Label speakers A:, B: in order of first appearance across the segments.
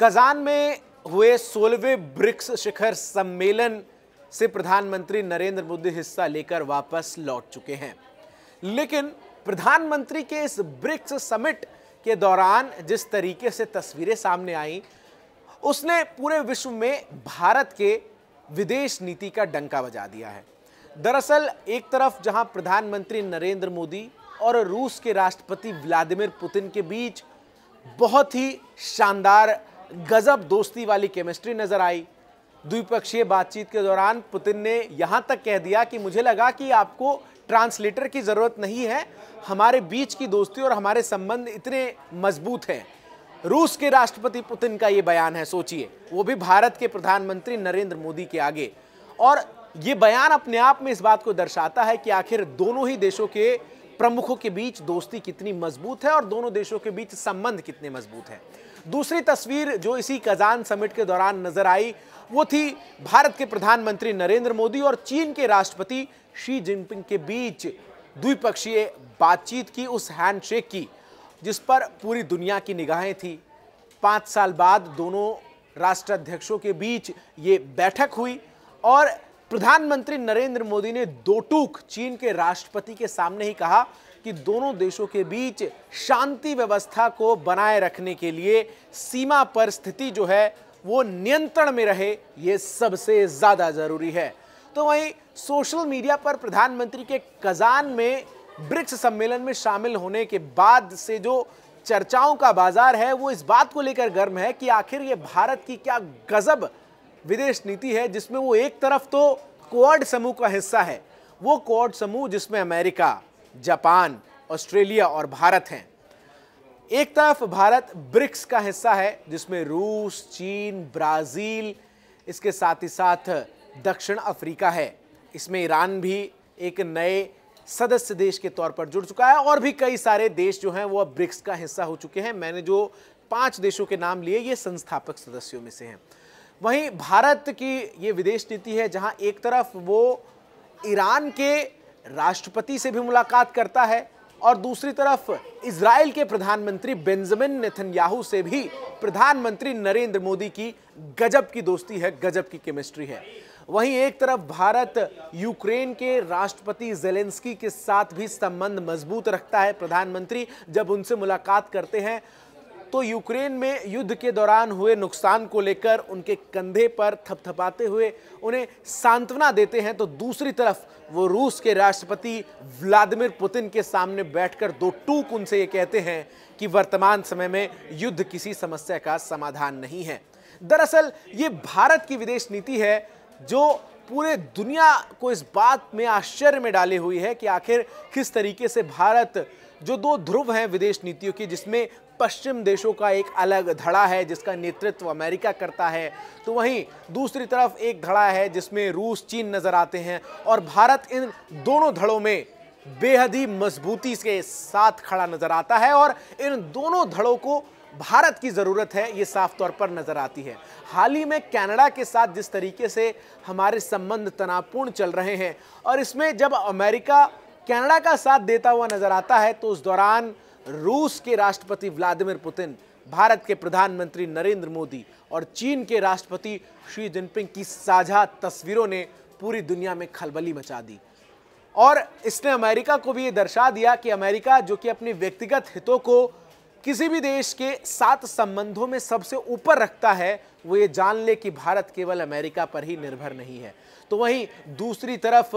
A: Kazan में हुए सोलहवें ब्रिक्स शिखर सम्मेलन से प्रधानमंत्री नरेंद्र मोदी हिस्सा लेकर वापस लौट चुके हैं लेकिन प्रधानमंत्री के इस ब्रिक्स समिट के दौरान जिस तरीके से तस्वीरें सामने आई उसने पूरे विश्व में भारत के विदेश नीति का डंका बजा दिया है दरअसल एक तरफ जहां प्रधानमंत्री नरेंद्र मोदी और रूस के राष्ट्रपति व्लादिमिर पुतिन के बीच बहुत ही शानदार गजब दोस्ती वाली केमिस्ट्री नजर आई द्विपक्षीय बातचीत के दौरान पुतिन ने यहाँ तक कह दिया कि मुझे लगा कि आपको ट्रांसलेटर की ज़रूरत नहीं है हमारे बीच की दोस्ती और हमारे संबंध इतने मजबूत हैं रूस के राष्ट्रपति पुतिन का ये बयान है सोचिए वो भी भारत के प्रधानमंत्री नरेंद्र मोदी के आगे और ये बयान अपने आप में इस बात को दर्शाता है कि आखिर दोनों ही देशों के प्रमुखों के बीच दोस्ती कितनी मजबूत है और दोनों देशों के बीच संबंध कितने मजबूत हैं दूसरी तस्वीर जो इसी कजान समिट के दौरान नजर आई वो थी भारत के प्रधानमंत्री नरेंद्र मोदी और चीन के राष्ट्रपति शी जिनपिंग के बीच द्विपक्षीय बातचीत की उस हैंडशेक की जिस पर पूरी दुनिया की निगाहें थी पाँच साल बाद दोनों राष्ट्राध्यक्षों के बीच ये बैठक हुई और प्रधानमंत्री नरेंद्र मोदी ने दो टूक चीन के राष्ट्रपति के सामने ही कहा कि दोनों देशों के बीच शांति व्यवस्था को बनाए रखने के लिए सीमा पर स्थिति जो है वो नियंत्रण में रहे ये सबसे ज़्यादा ज़रूरी है तो वहीं सोशल मीडिया पर प्रधानमंत्री के कजान में ब्रिक्स सम्मेलन में शामिल होने के बाद से जो चर्चाओं का बाजार है वो इस बात को लेकर गर्म है कि आखिर ये भारत की क्या गजब विदेश नीति है जिसमें वो एक तरफ तो क्वाड समूह का हिस्सा है वो क्वाड समूह जिसमें अमेरिका जापान ऑस्ट्रेलिया और भारत हैं एक तरफ भारत ब्रिक्स का हिस्सा है जिसमें रूस चीन ब्राज़ील इसके साथ ही साथ दक्षिण अफ्रीका है इसमें ईरान भी एक नए सदस्य देश के तौर पर जुड़ चुका है और भी कई सारे देश जो हैं वो अब ब्रिक्स का हिस्सा हो चुके हैं मैंने जो पांच देशों के नाम लिए ये संस्थापक सदस्यों में से हैं वहीं भारत की ये विदेश नीति है जहां एक तरफ वो ईरान के राष्ट्रपति से भी मुलाकात करता है और दूसरी तरफ इसराइल के प्रधानमंत्री बेंजामिन नेथनयाहू से भी प्रधानमंत्री नरेंद्र मोदी की गजब की दोस्ती है गजब की केमिस्ट्री है वहीं एक तरफ भारत यूक्रेन के राष्ट्रपति जेलेंस्की के साथ भी संबंध मजबूत रखता है प्रधानमंत्री जब उनसे मुलाकात करते हैं तो यूक्रेन में युद्ध के दौरान हुए नुकसान को लेकर उनके कंधे पर थपथपाते हुए उन्हें सांत्वना देते हैं तो दूसरी तरफ वो रूस के राष्ट्रपति व्लादिमिर पुतिन के सामने बैठकर दो टूक उनसे ये कहते हैं कि वर्तमान समय में युद्ध किसी समस्या का समाधान नहीं है दरअसल ये भारत की विदेश नीति है जो पूरे दुनिया को इस बात में आश्चर्य में डाले हुई है कि आखिर किस तरीके से भारत जो दो ध्रुव हैं विदेश नीतियों की जिसमें पश्चिम देशों का एक अलग धड़ा है जिसका नेतृत्व अमेरिका करता है तो वहीं दूसरी तरफ एक धड़ा है जिसमें रूस चीन नज़र आते हैं और भारत इन दोनों धड़ों में बेहद ही मजबूती के साथ खड़ा नज़र आता है और इन दोनों धड़ों को भारत की ज़रूरत है ये साफ तौर पर नज़र आती है हाल ही में कनाडा के साथ जिस तरीके से हमारे संबंध तनावपूर्ण चल रहे हैं और इसमें जब अमेरिका कनाडा का साथ देता हुआ नज़र आता है तो उस दौरान रूस के राष्ट्रपति व्लादिमीर पुतिन भारत के प्रधानमंत्री नरेंद्र मोदी और चीन के राष्ट्रपति शी जिनपिंग की साझा तस्वीरों ने पूरी दुनिया में खलबली मचा दी और इसने अमेरिका को भी ये दर्शा दिया कि अमेरिका जो कि अपने व्यक्तिगत हितों को किसी भी देश के साथ संबंधों में सबसे ऊपर रखता है वो ये जान ले कि भारत केवल अमेरिका पर ही निर्भर नहीं है तो वहीं दूसरी तरफ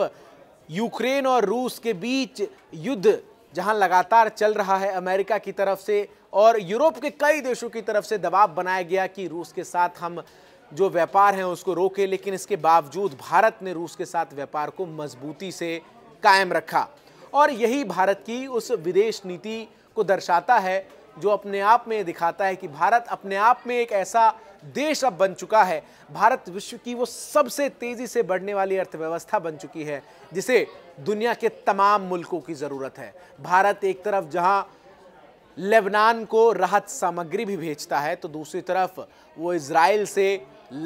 A: यूक्रेन और रूस के बीच युद्ध जहां लगातार चल रहा है अमेरिका की तरफ से और यूरोप के कई देशों की तरफ से दबाव बनाया गया कि रूस के साथ हम जो व्यापार हैं उसको रोके लेकिन इसके बावजूद भारत ने रूस के साथ व्यापार को मजबूती से कायम रखा और यही भारत की उस विदेश नीति को दर्शाता है जो अपने आप में दिखाता है कि भारत अपने आप में एक ऐसा देश अब बन चुका है भारत विश्व की वो सबसे तेज़ी से बढ़ने वाली अर्थव्यवस्था बन चुकी है जिसे दुनिया के तमाम मुल्कों की ज़रूरत है भारत एक तरफ जहाँ लेबनान को राहत सामग्री भी भेजता है तो दूसरी तरफ वो इसराइल से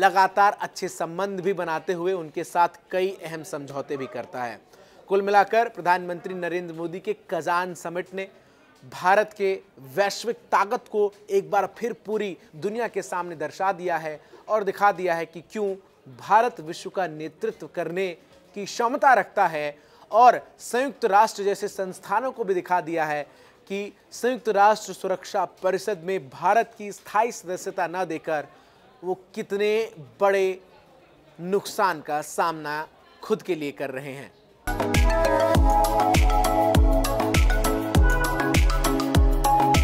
A: लगातार अच्छे संबंध भी बनाते हुए उनके साथ कई अहम समझौते भी करता है कुल मिलाकर प्रधानमंत्री नरेंद्र मोदी के कजान समिट ने भारत के वैश्विक ताकत को एक बार फिर पूरी दुनिया के सामने दर्शा दिया है और दिखा दिया है कि क्यों भारत विश्व का नेतृत्व करने की क्षमता रखता है और संयुक्त राष्ट्र जैसे संस्थानों को भी दिखा दिया है कि संयुक्त राष्ट्र सुरक्षा परिषद में भारत की स्थायी सदस्यता न देकर वो कितने बड़े नुकसान का सामना खुद के लिए कर रहे हैं